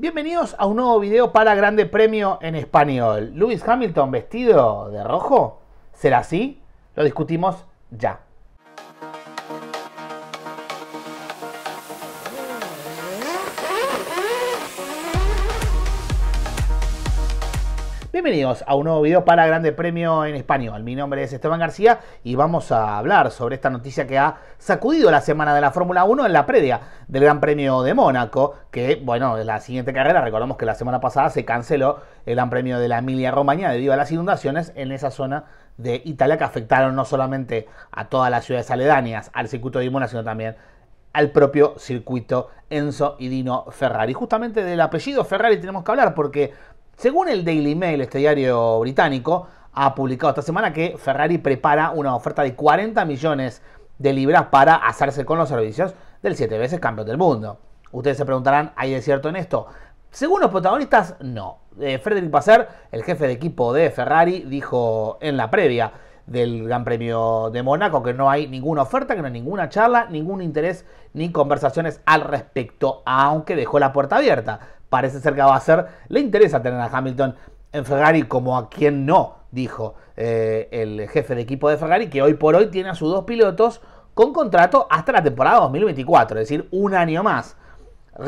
Bienvenidos a un nuevo video para Grande Premio en Español. ¿Lewis Hamilton vestido de rojo? ¿Será así? Lo discutimos ya. Bienvenidos a un nuevo video para Grande Premio en Español. Mi nombre es Esteban García y vamos a hablar sobre esta noticia que ha sacudido la semana de la Fórmula 1 en la previa del Gran Premio de Mónaco, que bueno, la siguiente carrera, recordamos que la semana pasada se canceló el Gran Premio de la Emilia Romagna debido a las inundaciones en esa zona de Italia que afectaron no solamente a todas las ciudades aledañas al circuito de Mónaco, sino también al propio circuito Enzo y Dino Ferrari. Justamente del apellido Ferrari tenemos que hablar porque según el Daily Mail, este diario británico, ha publicado esta semana que Ferrari prepara una oferta de 40 millones de libras para hacerse con los servicios del siete veces campeón del mundo. Ustedes se preguntarán, ¿hay de cierto en esto? Según los protagonistas, no. Eh, Frederick Passer, el jefe de equipo de Ferrari, dijo en la previa del Gran Premio de Mónaco que no hay ninguna oferta, que no hay ninguna charla, ningún interés ni conversaciones al respecto, aunque dejó la puerta abierta parece ser que va a ser. Le interesa tener a Hamilton en Ferrari como a quien no, dijo eh, el jefe de equipo de Ferrari, que hoy por hoy tiene a sus dos pilotos con contrato hasta la temporada 2024, es decir, un año más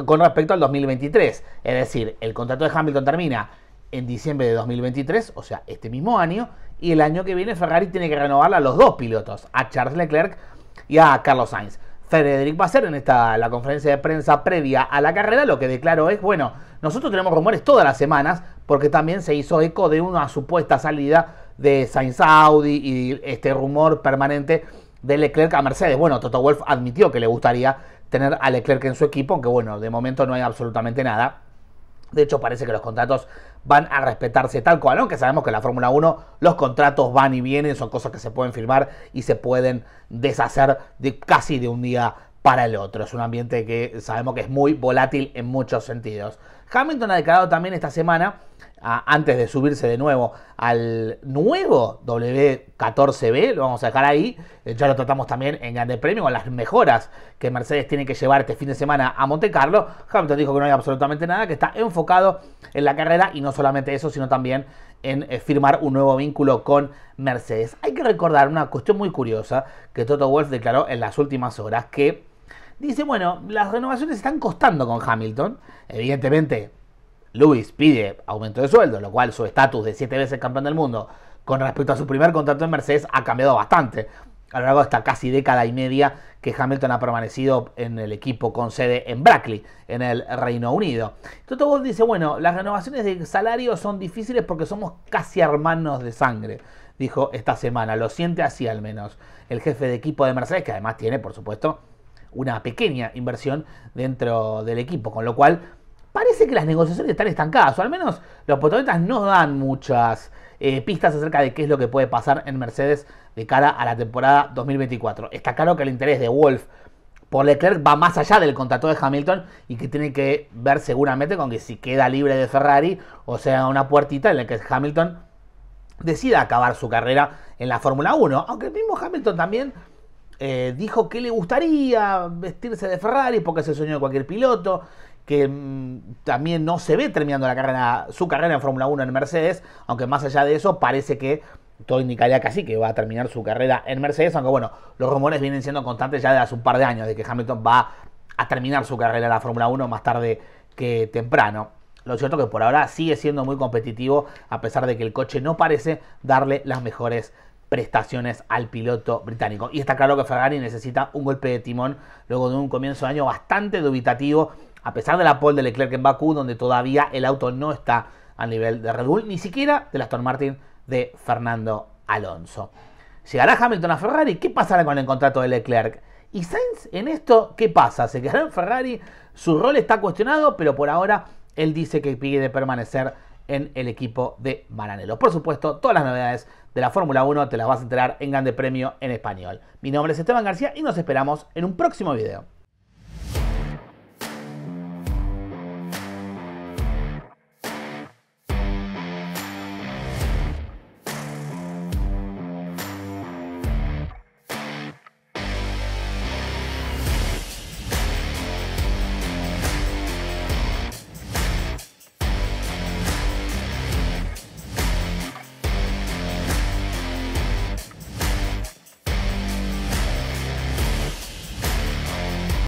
con respecto al 2023. Es decir, el contrato de Hamilton termina en diciembre de 2023, o sea, este mismo año, y el año que viene Ferrari tiene que renovar a los dos pilotos, a Charles Leclerc y a Carlos Sainz. Frederick Basser en esta, la conferencia de prensa previa a la carrera, lo que declaró es, bueno, nosotros tenemos rumores todas las semanas, porque también se hizo eco de una supuesta salida de Sainz Audi y este rumor permanente de Leclerc a Mercedes. Bueno, Toto Wolf admitió que le gustaría tener a Leclerc en su equipo, aunque bueno, de momento no hay absolutamente nada. De hecho, parece que los contratos van a respetarse tal cual, aunque sabemos que en la Fórmula 1 los contratos van y vienen, son cosas que se pueden firmar y se pueden deshacer de, casi de un día para el otro. Es un ambiente que sabemos que es muy volátil en muchos sentidos. Hamilton ha declarado también esta semana antes de subirse de nuevo al nuevo W14B, lo vamos a dejar ahí, eh, ya lo tratamos también en Grande Premio, con las mejoras que Mercedes tiene que llevar este fin de semana a Monte Carlo, Hamilton dijo que no hay absolutamente nada, que está enfocado en la carrera y no solamente eso, sino también en eh, firmar un nuevo vínculo con Mercedes. Hay que recordar una cuestión muy curiosa que Toto Wolff declaró en las últimas horas, que dice, bueno, las renovaciones están costando con Hamilton, evidentemente Lewis pide aumento de sueldo, lo cual su estatus de siete veces campeón del mundo con respecto a su primer contrato en Mercedes ha cambiado bastante a lo largo de esta casi década y media que Hamilton ha permanecido en el equipo con sede en Brackley, en el Reino Unido. Toto Wolff dice, bueno, las renovaciones de salario son difíciles porque somos casi hermanos de sangre, dijo esta semana, lo siente así al menos el jefe de equipo de Mercedes, que además tiene, por supuesto, una pequeña inversión dentro del equipo, con lo cual parece que las negociaciones están estancadas, o al menos los protagonistas no dan muchas eh, pistas acerca de qué es lo que puede pasar en Mercedes de cara a la temporada 2024. Está claro que el interés de Wolf por Leclerc va más allá del contrato de Hamilton y que tiene que ver seguramente con que si queda libre de Ferrari o sea una puertita en la que Hamilton decida acabar su carrera en la Fórmula 1. Aunque el mismo Hamilton también eh, dijo que le gustaría vestirse de Ferrari porque es el sueño de cualquier piloto que mm, también no se ve terminando la carrera, su carrera en Fórmula 1 en Mercedes, aunque más allá de eso parece que todo indicaría casi que va a terminar su carrera en Mercedes, aunque bueno, los rumores vienen siendo constantes ya de hace un par de años, de que Hamilton va a terminar su carrera en la Fórmula 1 más tarde que temprano. Lo cierto que por ahora sigue siendo muy competitivo, a pesar de que el coche no parece darle las mejores prestaciones al piloto británico. Y está claro que Ferrari necesita un golpe de timón luego de un comienzo de año bastante dubitativo a pesar de la pole de Leclerc en Bakú, donde todavía el auto no está al nivel de Red Bull, ni siquiera de Aston Martin de Fernando Alonso. ¿Llegará Hamilton a Ferrari? ¿Qué pasará con el contrato de Leclerc? ¿Y Sainz en esto qué pasa? ¿Se quedará en Ferrari? Su rol está cuestionado, pero por ahora él dice que pide permanecer en el equipo de Maranello. Por supuesto, todas las novedades de la Fórmula 1 te las vas a enterar en Grande Premio en Español. Mi nombre es Esteban García y nos esperamos en un próximo video.